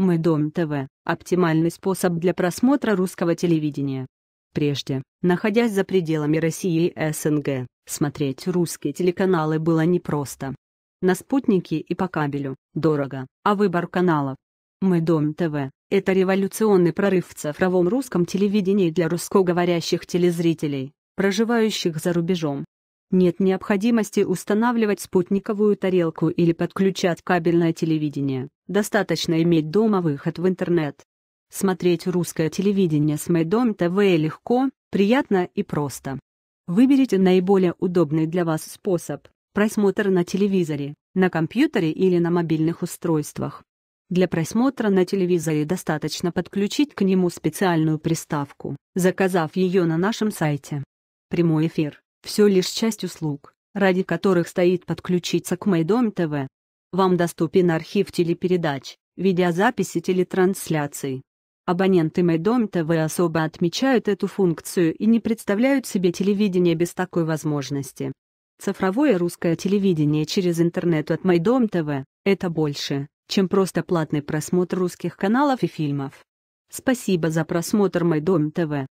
Мы Дом ТВ – оптимальный способ для просмотра русского телевидения. Прежде, находясь за пределами России и СНГ, смотреть русские телеканалы было непросто. На спутнике и по кабелю – дорого, а выбор каналов. Мы Дом ТВ – это революционный прорыв в цифровом русском телевидении для русскоговорящих телезрителей, проживающих за рубежом. Нет необходимости устанавливать спутниковую тарелку или подключать кабельное телевидение. Достаточно иметь дома выход в интернет. Смотреть русское телевидение с Майдом ТВ легко, приятно и просто. Выберите наиболее удобный для вас способ – просмотр на телевизоре, на компьютере или на мобильных устройствах. Для просмотра на телевизоре достаточно подключить к нему специальную приставку, заказав ее на нашем сайте. Прямой эфир – все лишь часть услуг, ради которых стоит подключиться к Майдом ТВ. Вам доступен архив телепередач, видеозаписи телетрансляций. Абоненты Майдом ТВ особо отмечают эту функцию и не представляют себе телевидение без такой возможности. Цифровое русское телевидение через интернет от Майдом ТВ – это больше, чем просто платный просмотр русских каналов и фильмов. Спасибо за просмотр Майдом ТВ.